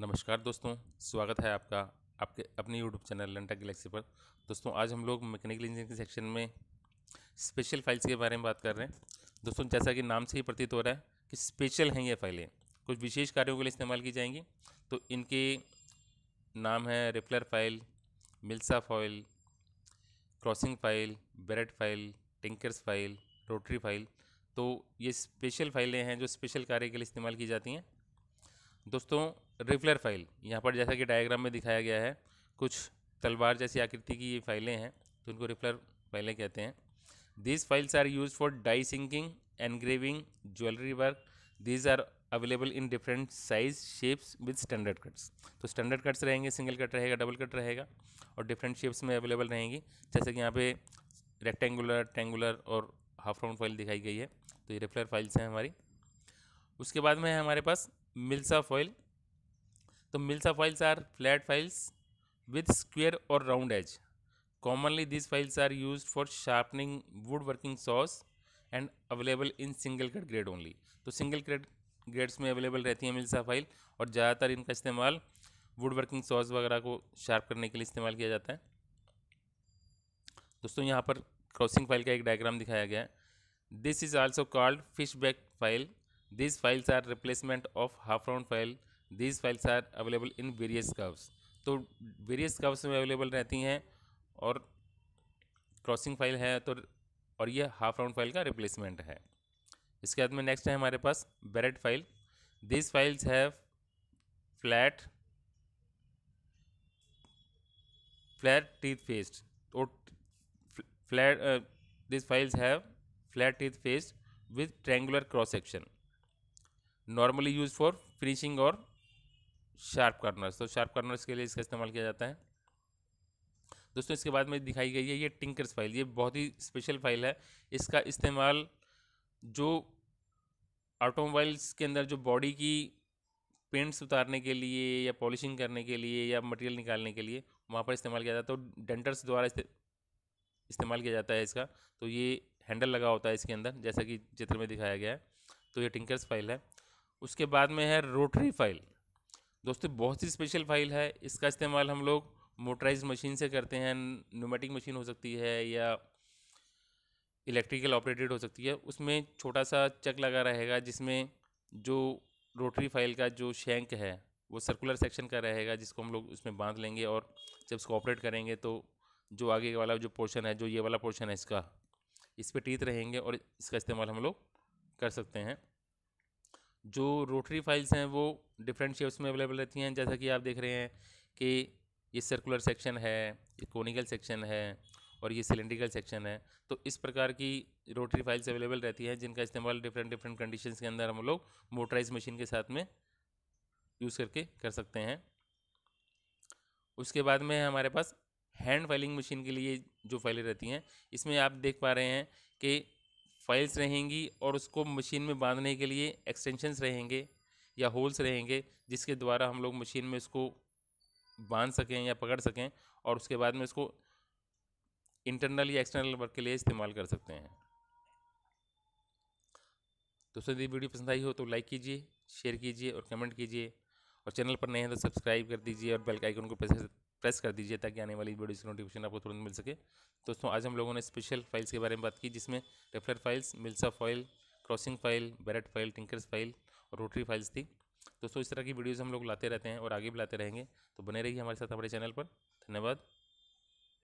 नमस्कार दोस्तों स्वागत है आपका आपके अपने यूट्यूब चैनल लंटा गैलेक्सी पर दोस्तों आज हम लोग मैकेनिकल इंजीनियरिंग के सेक्शन में स्पेशल फाइल्स के बारे में बात कर रहे हैं दोस्तों जैसा कि नाम से ही प्रतीत हो रहा है कि स्पेशल हैं ये फाइलें कुछ विशेष कार्यों के लिए इस्तेमाल की जाएंगी तो इनके नाम है riffler file mill saw file crossing file barrette file tinkers file rotary file तो ये स्पेशल फाइलें हैं जो स्पेशल कार्य के लिए इस्तेमाल की जाती हैं दोस्तों रिफ्लेयर फाइल यहाँ पर जैसा कि डायग्राम में दिखाया गया है कुछ तलवार जैसी आकृति की ये फाइलें हैं तो उनको रिफ्लर फाइलें कहते हैं these files are use for die sinking engraving jewellery work these are available in different size shapes with standard cuts तो स्टैंडर्ड कट्स रहेंगे सिंगल कट रहेगा डबल कट रहेगा और डिफरेंट शेप्स में अवेलेबल रहेंगी जैसे कि यहाँ पे रेक्टेंगुलर ट्रेंगुलर और हाफ राउंड फाइल दिखाई गई है तो ये रेफलर फाइल्स हैं हमारी उसके बाद में है हमारे पास मिल्सा फॉइल तो files are flat files with square और round edge commonly this files are use for sharpening wood working saws and available in single cut grade only तो सिंगल कट ग्रेड्स में अवेलेबल रहती हैं मिल्सा file और ज़्यादातर इनका इस्तेमाल वुड वर्किंग सॉस वगैरह को शार्प करने के लिए इस्तेमाल किया जाता है दोस्तों यहाँ पर क्रॉसिंग फाइल का एक डायग्राम दिखाया गया है this is also called fish back file this files are replacement of half round file these files are available in various curves तो वेरियस कर्व्स में अवेलेबल रहती हैं और क्रॉसिंग फाइल है तो और ये हाफ राउंड फाइल का रिप्लेसमेंट है इसके बाद में नेक्स्ट है हमारे पास barrette file this files have flat flat teeth faced और flat this files have flat teeth faced with triangular cross section normally use for finishing और शार्प कार्नर्स तो शार्प कार्नर्स के लिए इसका इस्तेमाल किया जाता है दोस्तों इसके बाद में दिखाई गई है ये टिंकर्स फाइल ये बहुत ही स्पेशल फाइल है इसका इस्तेमाल जो ऑटोमोबाइल्स के अंदर जो बॉडी की पेंट्स उतारने के लिए या पॉलिशिंग करने के लिए या मटेरियल निकालने के लिए वहाँ पर इस्तेमाल किया जाता है तो डेंटर्स द्वारा इस्तेमाल किया जाता है इसका तो ये हैंडल लगा होता है इसके अंदर जैसा कि चित्र में दिखाया गया है तो ये टिंकर्स फाइल है उसके बाद में है रोटरी फाइल दोस्तों बहुत ही स्पेशल फाइल है इसका इस्तेमाल हम लोग मोटराइज मशीन से करते हैं न्यूमेटिक मशीन हो सकती है या इलेक्ट्रिकल ऑपरेटेड हो सकती है उसमें छोटा सा चक लगा रहेगा जिसमें जो रोटरी फाइल का जो शेंक है वो सर्कुलर सेक्शन का रहेगा जिसको हम लोग उसमें बांध लेंगे और जब उसको ऑपरेट करेंगे तो जो आगे वाला जो पोर्शन है जो ये वाला पोर्शन है इसका इस पर टीत रहेंगे और इसका इस्तेमाल हम लोग कर सकते हैं जो रोटरी फाइल्स हैं वो डिफरेंट शेप्स में अवेलेबल रहती हैं जैसा कि आप देख रहे हैं कि ये सर्कुलर सेक्शन है ये कोनिकल सेक्शन है और ये सिलेंड्रिकल सेक्शन है तो इस प्रकार की रोटरी फाइल्स अवेलेबल रहती हैं जिनका इस्तेमाल डिफरेंट डिफरेंट कंडीशन के अंदर हम लोग मोटराइज मशीन के साथ में यूज़ करके कर सकते हैं उसके बाद में हमारे पास हैंड फाइलिंग मशीन के लिए जो फाइलें रहती हैं इसमें आप देख पा रहे हैं कि फाइल्स रहेंगी और उसको मशीन में बांधने के लिए एक्सटेंशंस रहेंगे या होल्स रहेंगे जिसके द्वारा हम लोग मशीन में उसको बांध सकें या पकड़ सकें और उसके बाद में उसको इंटरनल या एक्सटर्नल वर्क के लिए इस्तेमाल कर सकते हैं दोस्तों यदि वीडियो पसंद आई हो तो लाइक कीजिए शेयर कीजिए और कमेंट कीजिए और चैनल पर नए हैं तो सब्सक्राइब कर दीजिए और बेल का आइकन को प्रेस प्रेस कर दीजिए ताकि आने वाली वीडियोज़ की नोटिफिकेशन आपको तुरंत मिल सके दोस्तों आज हम लोगों ने स्पेशल फाइल्स के बारे में बात की जिसमें riffler files mill saw file crossing file barrette file tinkers file और रोटरी फाइल्स थी दोस्तों इस तरह की वीडियोज़ हम लोग लाते रहते हैं और आगे भी लाते रहेंगे तो बने रहिए हमारे साथ हमारे चैनल पर धन्यवाद